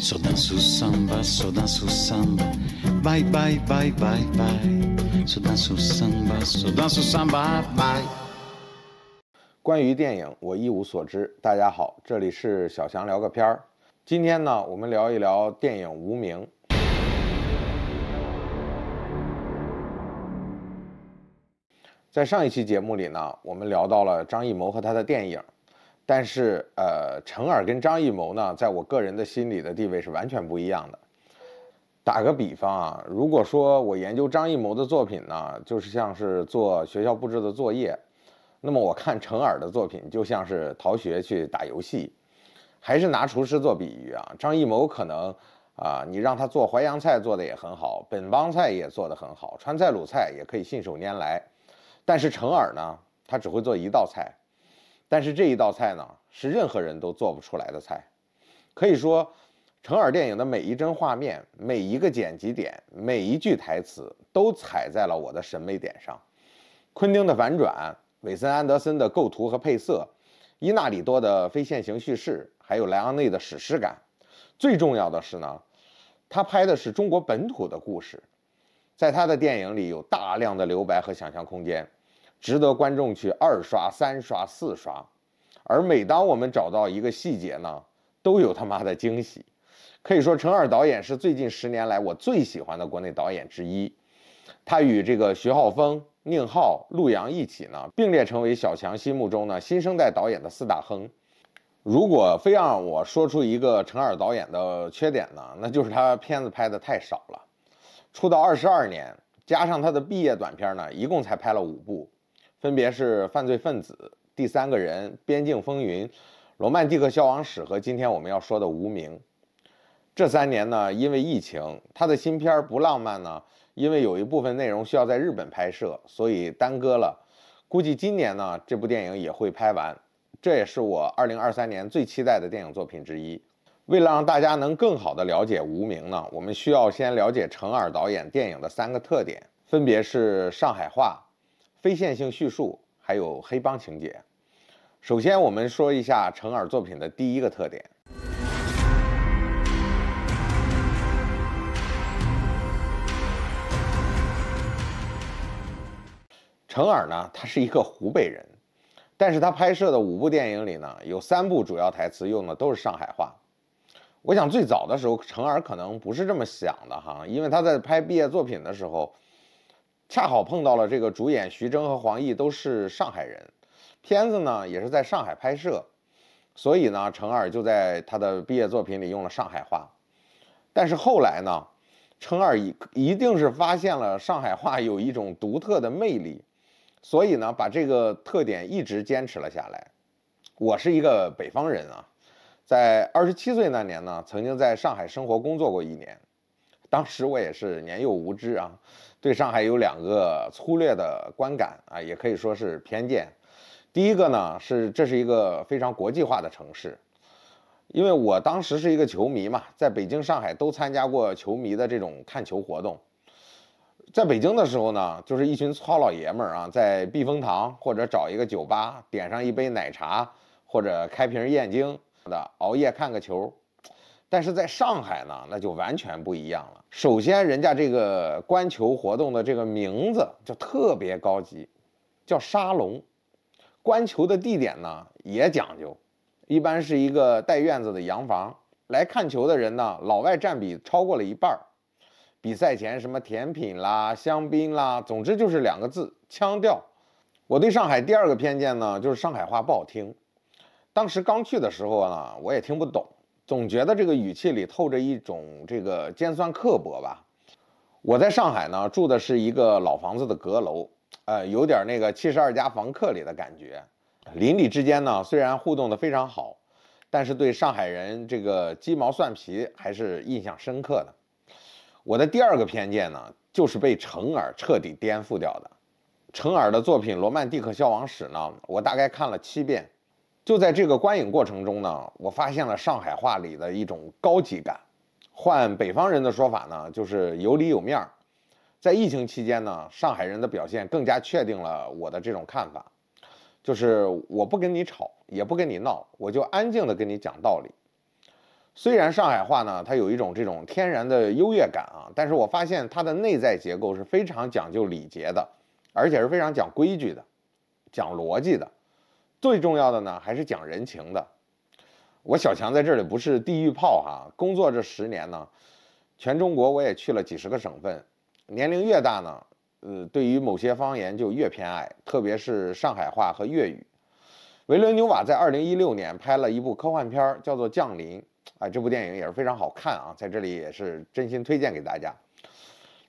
So d a n c u samba，so d a n c u samba，bye bye bye bye bye，So d a n c u samba，so dance samba，bye。关于电影，我一无所知。大家好，这里是小强聊个片儿。今天呢，我们聊一聊电影《无名》。在上一期节目里呢，我们聊到了张艺谋和他的电影。但是，呃，陈耳跟张艺谋呢，在我个人的心里的地位是完全不一样的。打个比方啊，如果说我研究张艺谋的作品呢，就是像是做学校布置的作业，那么我看陈耳的作品就像是逃学去打游戏。还是拿厨师做比喻啊，张艺谋可能啊，你让他做淮扬菜做的也很好，本帮菜也做的很好，川菜鲁菜也可以信手拈来。但是陈耳呢，他只会做一道菜。但是这一道菜呢，是任何人都做不出来的菜。可以说，成尔电影的每一帧画面、每一个剪辑点、每一句台词，都踩在了我的审美点上。昆汀的反转，韦森安德森的构图和配色，伊纳里多的非线型叙事，还有莱昂内的史诗感。最重要的是呢，他拍的是中国本土的故事，在他的电影里有大量的留白和想象空间。值得观众去二刷、三刷、四刷。而每当我们找到一个细节呢，都有他妈的惊喜。可以说，陈二导演是最近十年来我最喜欢的国内导演之一。他与这个徐浩峰、宁浩、陆阳一起呢，并列成为小强心目中呢新生代导演的四大亨。如果非让我说出一个陈二导演的缺点呢，那就是他片子拍的太少了。出道二十二年，加上他的毕业短片呢，一共才拍了五部。分别是犯罪分子、第三个人、边境风云、罗曼蒂克消亡史和今天我们要说的无名。这三年呢，因为疫情，他的新片不浪漫呢，因为有一部分内容需要在日本拍摄，所以耽搁了。估计今年呢，这部电影也会拍完。这也是我2023年最期待的电影作品之一。为了让大家能更好的了解无名呢，我们需要先了解程耳导演电影的三个特点，分别是上海话。非线性叙述，还有黑帮情节。首先，我们说一下程耳作品的第一个特点。程耳呢，他是一个湖北人，但是他拍摄的五部电影里呢，有三部主要台词用的都是上海话。我想最早的时候，程耳可能不是这么想的哈，因为他在拍毕业作品的时候。恰好碰到了这个主演徐峥和黄奕都是上海人，片子呢也是在上海拍摄，所以呢，程二就在他的毕业作品里用了上海话。但是后来呢，程二一一定是发现了上海话有一种独特的魅力，所以呢，把这个特点一直坚持了下来。我是一个北方人啊，在二十七岁那年呢，曾经在上海生活工作过一年，当时我也是年幼无知啊。对上海有两个粗略的观感啊，也可以说是偏见。第一个呢是，这是一个非常国际化的城市，因为我当时是一个球迷嘛，在北京、上海都参加过球迷的这种看球活动。在北京的时候呢，就是一群糙老爷们儿啊，在避风塘或者找一个酒吧，点上一杯奶茶或者开瓶燕京的，熬夜看个球。但是在上海呢，那就完全不一样了。首先，人家这个观球活动的这个名字就特别高级，叫沙龙。观球的地点呢也讲究，一般是一个带院子的洋房。来看球的人呢，老外占比超过了一半儿。比赛前什么甜品啦、香槟啦，总之就是两个字，腔调。我对上海第二个偏见呢，就是上海话不好听。当时刚去的时候呢，我也听不懂。总觉得这个语气里透着一种这个尖酸刻薄吧。我在上海呢，住的是一个老房子的阁楼，呃，有点那个七十二家房客里的感觉。邻里之间呢，虽然互动的非常好，但是对上海人这个鸡毛蒜皮还是印象深刻的。我的第二个偏见呢，就是被程耳彻底颠覆掉的。程耳的作品《罗曼蒂克消亡史》呢，我大概看了七遍。就在这个观影过程中呢，我发现了上海话里的一种高级感，换北方人的说法呢，就是有里有面儿。在疫情期间呢，上海人的表现更加确定了我的这种看法，就是我不跟你吵，也不跟你闹，我就安静的跟你讲道理。虽然上海话呢，它有一种这种天然的优越感啊，但是我发现它的内在结构是非常讲究礼节的，而且是非常讲规矩的，讲逻辑的。最重要的呢，还是讲人情的。我小强在这里不是地狱炮哈，工作这十年呢，全中国我也去了几十个省份。年龄越大呢，呃，对于某些方言就越偏爱，特别是上海话和粤语。维伦纽瓦在二零一六年拍了一部科幻片，叫做《降临》啊，这部电影也是非常好看啊，在这里也是真心推荐给大家。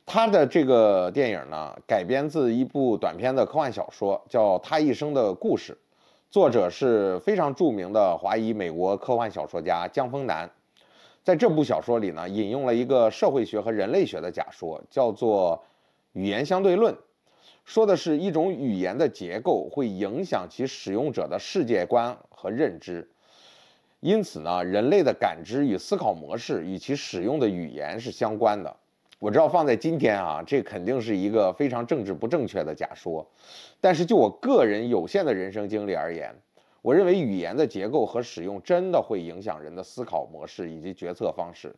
他的这个电影呢，改编自一部短篇的科幻小说，叫《他一生的故事》。作者是非常著名的华裔美国科幻小说家江枫南，在这部小说里呢，引用了一个社会学和人类学的假说，叫做“语言相对论”，说的是一种语言的结构会影响其使用者的世界观和认知，因此呢，人类的感知与思考模式与其使用的语言是相关的。我知道放在今天啊，这肯定是一个非常政治不正确的假说。但是就我个人有限的人生经历而言，我认为语言的结构和使用真的会影响人的思考模式以及决策方式。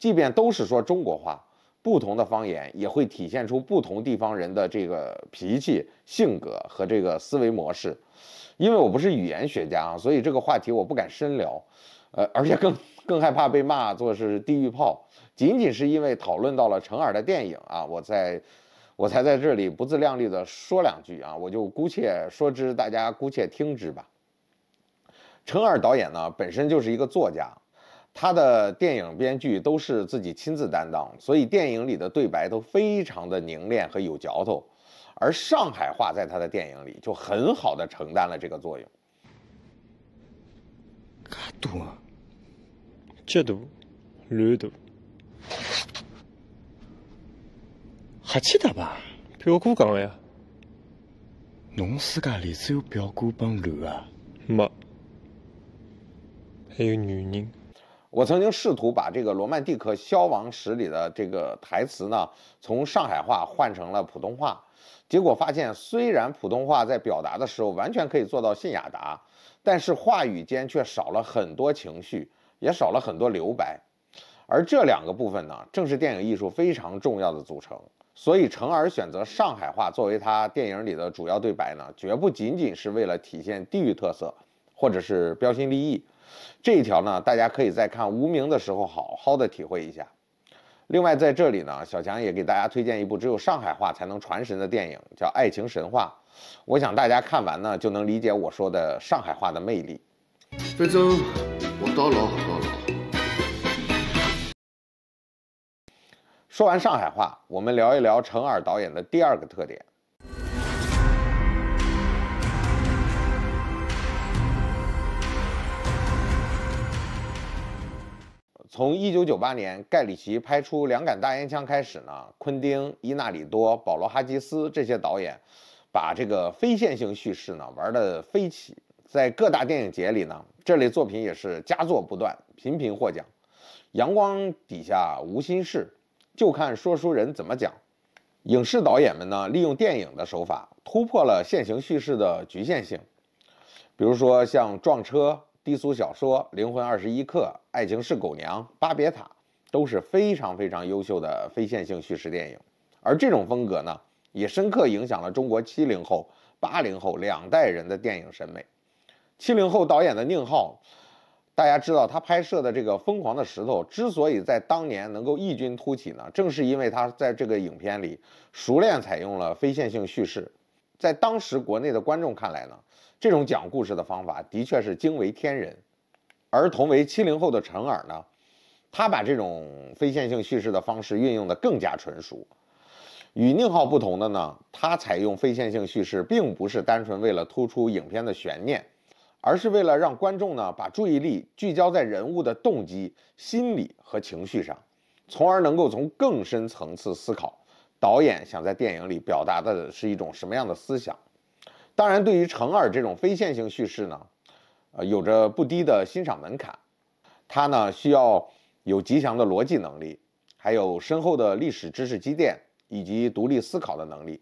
即便都是说中国话，不同的方言也会体现出不同地方人的这个脾气、性格和这个思维模式。因为我不是语言学家啊，所以这个话题我不敢深聊。呃，而且更更害怕被骂作是地狱炮。仅仅是因为讨论到了陈耳的电影啊，我在我才在这里不自量力的说两句啊，我就姑且说之，大家姑且听之吧。陈耳导演呢，本身就是一个作家，他的电影编剧都是自己亲自担当，所以电影里的对白都非常的凝练和有嚼头，而上海话在他的电影里就很好的承担了这个作用。卡多，这都，乱都。还记得吧？表哥讲的呀。侬世界里只有表哥帮刘啊？没，还有女人。我曾经试图把这个《罗曼蒂克消亡史》里的这个台词呢，从上海话换成了普通话，结果发现，虽然普通话在表达的时候完全可以做到信雅达，但是话语间却少了很多情绪，也少了很多留白。而这两个部分呢，正是电影艺术非常重要的组成。所以程耳选择上海话作为他电影里的主要对白呢，绝不仅仅是为了体现地域特色，或者是标新立异。这一条呢，大家可以在看《无名》的时候好好的体会一下。另外，在这里呢，小强也给大家推荐一部只有上海话才能传神的电影，叫《爱情神话》。我想大家看完呢，就能理解我说的上海话的魅力。飞正我到老到老。说完上海话，我们聊一聊程耳导演的第二个特点。从一九九八年盖里奇拍出《两杆大烟枪》开始呢，昆汀、伊纳里多、保罗·哈基斯这些导演，把这个非线性叙事呢玩的飞起。在各大电影节里呢，这类作品也是佳作不断，频频获奖。阳光底下无心事。就看说书人怎么讲，影视导演们呢，利用电影的手法突破了现行叙事的局限性。比如说像《撞车》《低俗小说》《灵魂二十一克》《爱情是狗娘》《巴别塔》，都是非常非常优秀的非线性叙事电影。而这种风格呢，也深刻影响了中国七零后、八零后两代人的电影审美。七零后导演的宁浩。大家知道，他拍摄的这个《疯狂的石头》之所以在当年能够异军突起呢，正是因为他在这个影片里熟练采用了非线性叙事。在当时国内的观众看来呢，这种讲故事的方法的确是惊为天人。而同为七零后的陈耳呢，他把这种非线性叙事的方式运用得更加纯熟。与宁浩不同的呢，他采用非线性叙事并不是单纯为了突出影片的悬念。而是为了让观众呢把注意力聚焦在人物的动机、心理和情绪上，从而能够从更深层次思考导演想在电影里表达的是一种什么样的思想。当然，对于成尔这种非线性叙事呢，呃，有着不低的欣赏门槛。他呢需要有极强的逻辑能力，还有深厚的历史知识积淀以及独立思考的能力。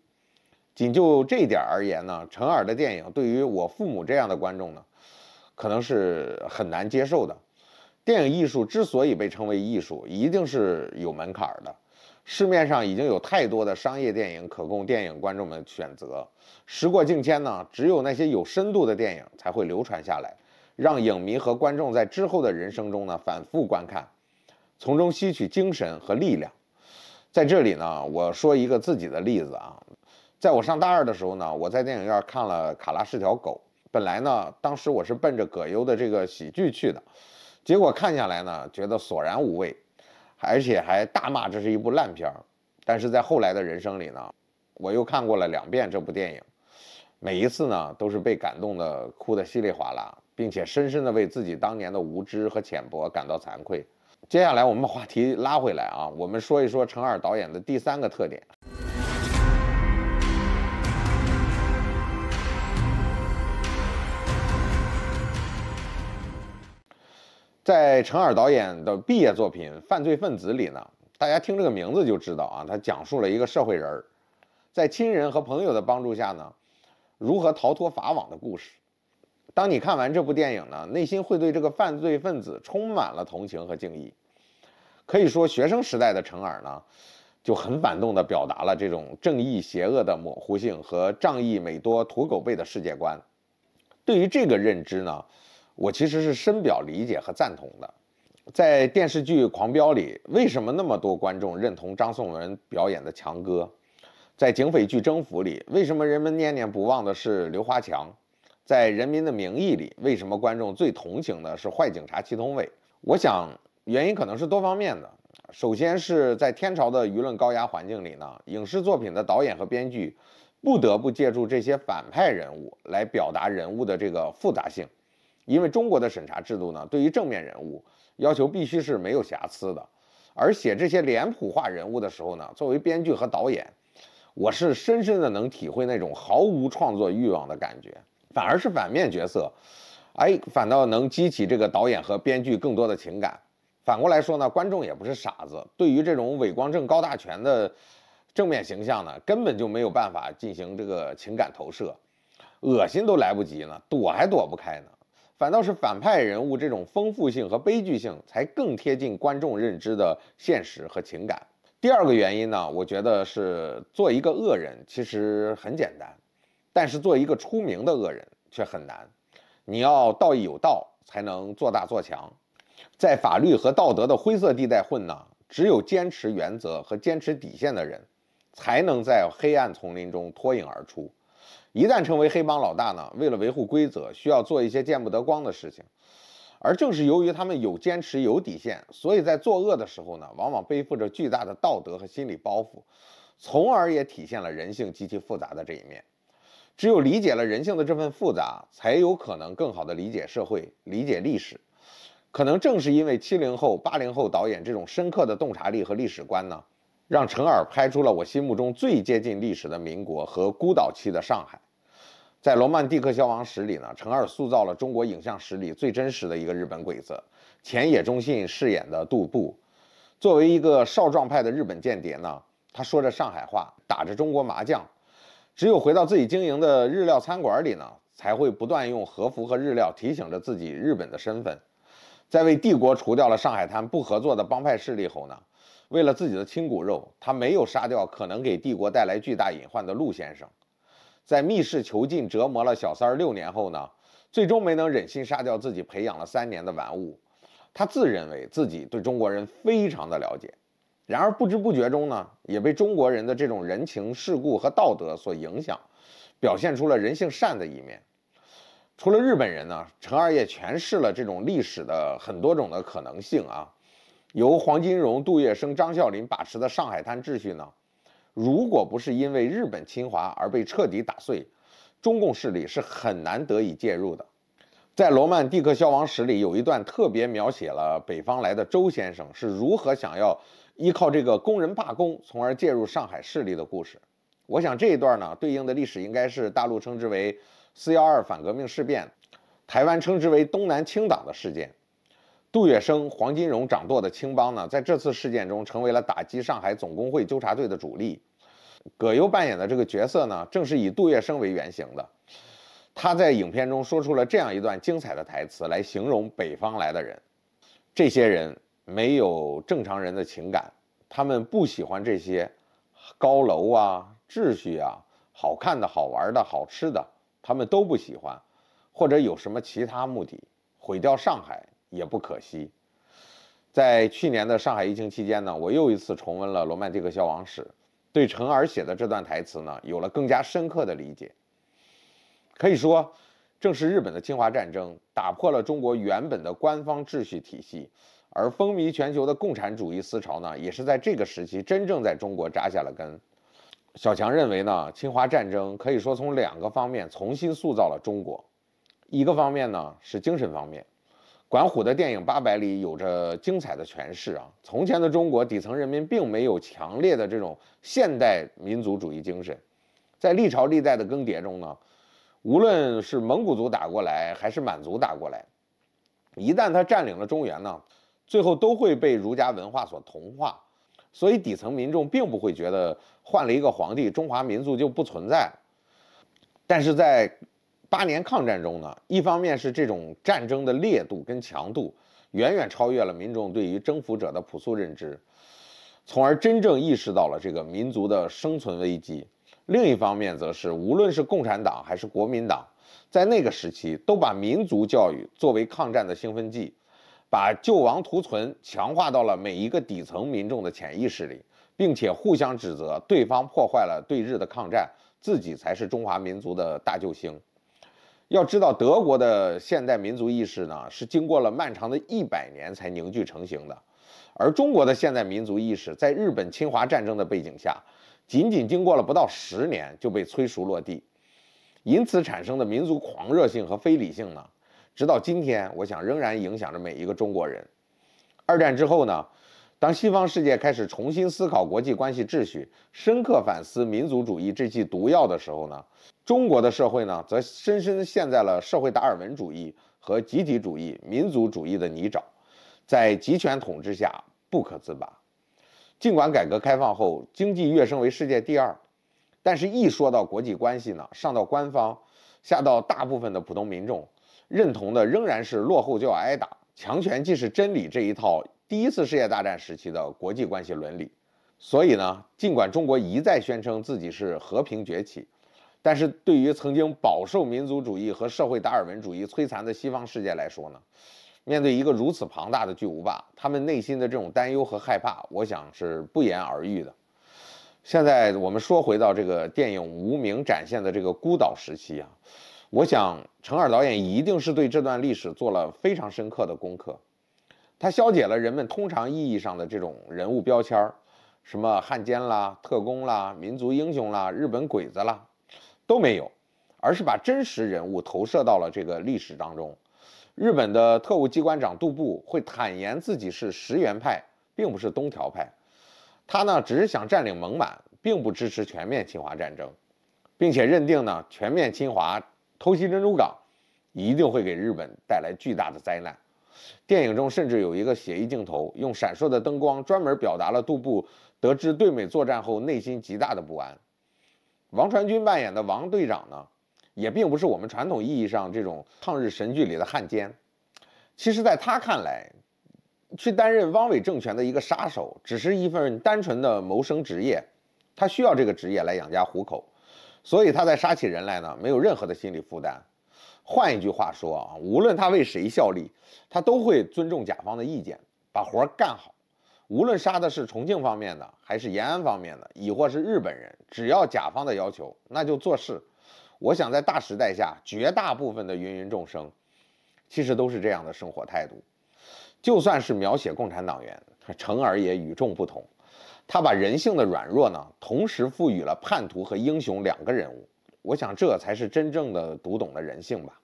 仅就这一点而言呢，成尔的电影对于我父母这样的观众呢。可能是很难接受的。电影艺术之所以被称为艺术，一定是有门槛的。市面上已经有太多的商业电影可供电影观众们选择。时过境迁呢，只有那些有深度的电影才会流传下来，让影迷和观众在之后的人生中呢反复观看，从中吸取精神和力量。在这里呢，我说一个自己的例子啊，在我上大二的时候呢，我在电影院看了《卡拉是条狗》。本来呢，当时我是奔着葛优的这个喜剧去的，结果看下来呢，觉得索然无味，而且还大骂这是一部烂片儿。但是在后来的人生里呢，我又看过了两遍这部电影，每一次呢，都是被感动的哭得稀里哗啦，并且深深的为自己当年的无知和浅薄感到惭愧。接下来我们把话题拉回来啊，我们说一说陈二导演的第三个特点。在陈尔导演的毕业作品《犯罪分子》里呢，大家听这个名字就知道啊，他讲述了一个社会人儿，在亲人和朋友的帮助下呢，如何逃脱法网的故事。当你看完这部电影呢，内心会对这个犯罪分子充满了同情和敬意。可以说，学生时代的陈尔呢，就很反动地表达了这种正义邪恶的模糊性和仗义美多土狗辈的世界观。对于这个认知呢？我其实是深表理解和赞同的。在电视剧《狂飙》里，为什么那么多观众认同张颂文表演的强哥？在警匪剧《征服》里，为什么人们念念不忘的是刘华强？在《人民的名义》里，为什么观众最同情的是坏警察祁同伟？我想，原因可能是多方面的。首先是在天朝的舆论高压环境里呢，影视作品的导演和编剧不得不借助这些反派人物来表达人物的这个复杂性。因为中国的审查制度呢，对于正面人物要求必须是没有瑕疵的，而写这些脸谱化人物的时候呢，作为编剧和导演，我是深深的能体会那种毫无创作欲望的感觉。反而是反面角色，哎，反倒能激起这个导演和编剧更多的情感。反过来说呢，观众也不是傻子，对于这种伟光正高大全的正面形象呢，根本就没有办法进行这个情感投射，恶心都来不及呢，躲还躲不开呢。反倒是反派人物这种丰富性和悲剧性才更贴近观众认知的现实和情感。第二个原因呢，我觉得是做一个恶人其实很简单，但是做一个出名的恶人却很难。你要道义有道才能做大做强，在法律和道德的灰色地带混呢，只有坚持原则和坚持底线的人，才能在黑暗丛林中脱颖而出。一旦成为黑帮老大呢，为了维护规则，需要做一些见不得光的事情。而正是由于他们有坚持、有底线，所以在作恶的时候呢，往往背负着巨大的道德和心理包袱，从而也体现了人性极其复杂的这一面。只有理解了人性的这份复杂，才有可能更好地理解社会、理解历史。可能正是因为七零后、八零后导演这种深刻的洞察力和历史观呢。让陈耳拍出了我心目中最接近历史的民国和孤岛期的上海。在《罗曼蒂克消亡史》里呢，陈耳塑造了中国影像史里最真实的一个日本鬼子，浅野忠信饰演的杜布。作为一个少壮派的日本间谍呢，他说着上海话，打着中国麻将，只有回到自己经营的日料餐馆里呢，才会不断用和服和日料提醒着自己日本的身份。在为帝国除掉了上海滩不合作的帮派势力后呢。为了自己的亲骨肉，他没有杀掉可能给帝国带来巨大隐患的陆先生。在密室囚禁折磨了小三儿六年后呢，最终没能忍心杀掉自己培养了三年的玩物。他自认为自己对中国人非常的了解，然而不知不觉中呢，也被中国人的这种人情世故和道德所影响，表现出了人性善的一面。除了日本人呢，陈二爷诠释了这种历史的很多种的可能性啊。由黄金荣、杜月笙、张啸林把持的上海滩秩序呢，如果不是因为日本侵华而被彻底打碎，中共势力是很难得以介入的。在《罗曼蒂克消亡史》里有一段特别描写了北方来的周先生是如何想要依靠这个工人罢工，从而介入上海势力的故事。我想这一段呢，对应的历史应该是大陆称之为“四幺二反革命事变”，台湾称之为“东南清党”的事件。杜月笙、黄金荣掌舵的青帮呢，在这次事件中成为了打击上海总工会纠察队的主力。葛优扮演的这个角色呢，正是以杜月笙为原型的。他在影片中说出了这样一段精彩的台词，来形容北方来的人：这些人没有正常人的情感，他们不喜欢这些高楼啊、秩序啊、好看的、好玩的、好吃的，他们都不喜欢，或者有什么其他目的，毁掉上海。也不可惜。在去年的上海疫情期间呢，我又一次重温了《罗曼蒂克消亡史》，对陈尔写的这段台词呢，有了更加深刻的理解。可以说，正是日本的侵华战争打破了中国原本的官方秩序体系，而风靡全球的共产主义思潮呢，也是在这个时期真正在中国扎下了根。小强认为呢，侵华战争可以说从两个方面重新塑造了中国，一个方面呢是精神方面。管虎的电影《八百里》有着精彩的诠释啊！从前的中国底层人民并没有强烈的这种现代民族主义精神，在历朝历代的更迭中呢，无论是蒙古族打过来还是满族打过来，一旦他占领了中原呢，最后都会被儒家文化所同化，所以底层民众并不会觉得换了一个皇帝，中华民族就不存在。但是在八年抗战中呢，一方面是这种战争的烈度跟强度远远超越了民众对于征服者的朴素认知，从而真正意识到了这个民族的生存危机；另一方面，则是无论是共产党还是国民党，在那个时期都把民族教育作为抗战的兴奋剂，把救亡图存强化到了每一个底层民众的潜意识里，并且互相指责对方破坏了对日的抗战，自己才是中华民族的大救星。要知道，德国的现代民族意识呢，是经过了漫长的一百年才凝聚成型的，而中国的现代民族意识，在日本侵华战争的背景下，仅仅经过了不到十年就被催熟落地，因此产生的民族狂热性和非理性呢，直到今天，我想仍然影响着每一个中国人。二战之后呢，当西方世界开始重新思考国际关系秩序，深刻反思民族主义这剂毒药的时候呢？中国的社会呢，则深深陷在了社会达尔文主义和集体主义、民族主义的泥沼，在集权统治下不可自拔。尽管改革开放后经济跃升为世界第二，但是，一说到国际关系呢，上到官方，下到大部分的普通民众，认同的仍然是“落后就要挨打，强权即是真理”这一套第一次世界大战时期的国际关系伦理。所以呢，尽管中国一再宣称自己是和平崛起。但是对于曾经饱受民族主义和社会达尔文主义摧残的西方世界来说呢，面对一个如此庞大的巨无霸，他们内心的这种担忧和害怕，我想是不言而喻的。现在我们说回到这个电影《无名》展现的这个孤岛时期啊，我想陈耳导演一定是对这段历史做了非常深刻的功课，他消解了人们通常意义上的这种人物标签儿，什么汉奸啦、特工啦、民族英雄啦、日本鬼子啦。都没有，而是把真实人物投射到了这个历史当中。日本的特务机关长杜布会坦言自己是石原派，并不是东条派。他呢，只是想占领蒙满，并不支持全面侵华战争，并且认定呢，全面侵华偷袭珍珠港，一定会给日本带来巨大的灾难。电影中甚至有一个写意镜头，用闪烁的灯光专门表达了杜布得知对美作战后内心极大的不安。王传君扮演的王队长呢，也并不是我们传统意义上这种抗日神剧里的汉奸。其实，在他看来，去担任汪伪政权的一个杀手，只是一份单纯的谋生职业。他需要这个职业来养家糊口，所以他在杀起人来呢，没有任何的心理负担。换一句话说啊，无论他为谁效力，他都会尊重甲方的意见，把活干好。无论杀的是重庆方面的，还是延安方面的，亦或是日本人，只要甲方的要求，那就做事。我想在大时代下，绝大部分的芸芸众生，其实都是这样的生活态度。就算是描写共产党员，成而也与众不同。他把人性的软弱呢，同时赋予了叛徒和英雄两个人物。我想这才是真正的读懂了人性吧。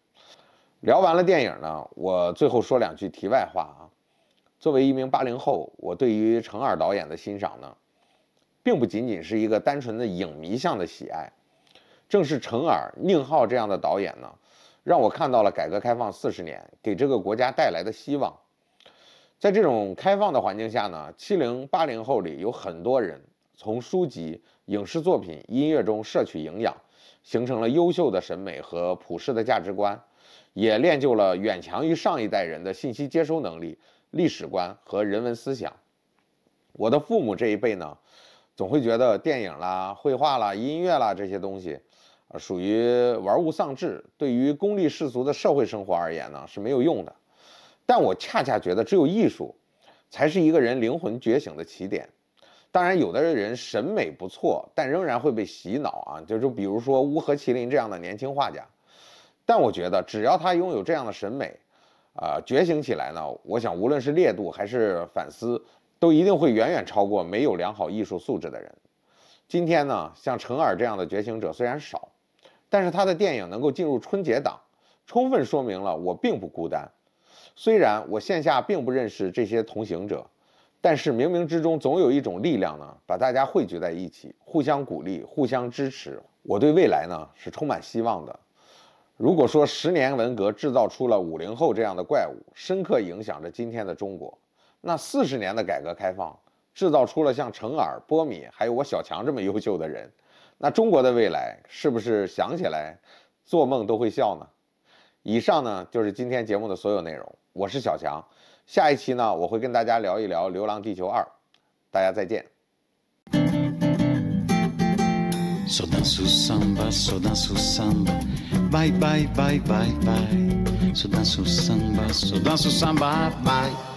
聊完了电影呢，我最后说两句题外话啊。作为一名八零后，我对于陈耳导演的欣赏呢，并不仅仅是一个单纯的影迷向的喜爱。正是陈耳、宁浩这样的导演呢，让我看到了改革开放四十年给这个国家带来的希望。在这种开放的环境下呢，七零八零后里有很多人从书籍、影视作品、音乐中摄取营养，形成了优秀的审美和普世的价值观，也练就了远强于上一代人的信息接收能力。历史观和人文思想，我的父母这一辈呢，总会觉得电影啦、绘画啦、音乐啦这些东西，属于玩物丧志，对于功利世俗的社会生活而言呢是没有用的。但我恰恰觉得，只有艺术，才是一个人灵魂觉醒的起点。当然，有的人审美不错，但仍然会被洗脑啊。就就比如说乌合麒麟这样的年轻画家，但我觉得，只要他拥有这样的审美。啊，觉醒起来呢！我想，无论是烈度还是反思，都一定会远远超过没有良好艺术素质的人。今天呢，像陈耳这样的觉醒者虽然少，但是他的电影能够进入春节档，充分说明了我并不孤单。虽然我线下并不认识这些同行者，但是冥冥之中总有一种力量呢，把大家汇聚在一起，互相鼓励，互相支持。我对未来呢是充满希望的。如果说十年文革制造出了五零后这样的怪物，深刻影响着今天的中国，那四十年的改革开放制造出了像程耳、波米，还有我小强这么优秀的人，那中国的未来是不是想起来做梦都会笑呢？以上呢就是今天节目的所有内容，我是小强，下一期呢我会跟大家聊一聊《流浪地球二》，大家再见。Bye bye bye bye bye. Só dança o samba, só dança o samba, bye.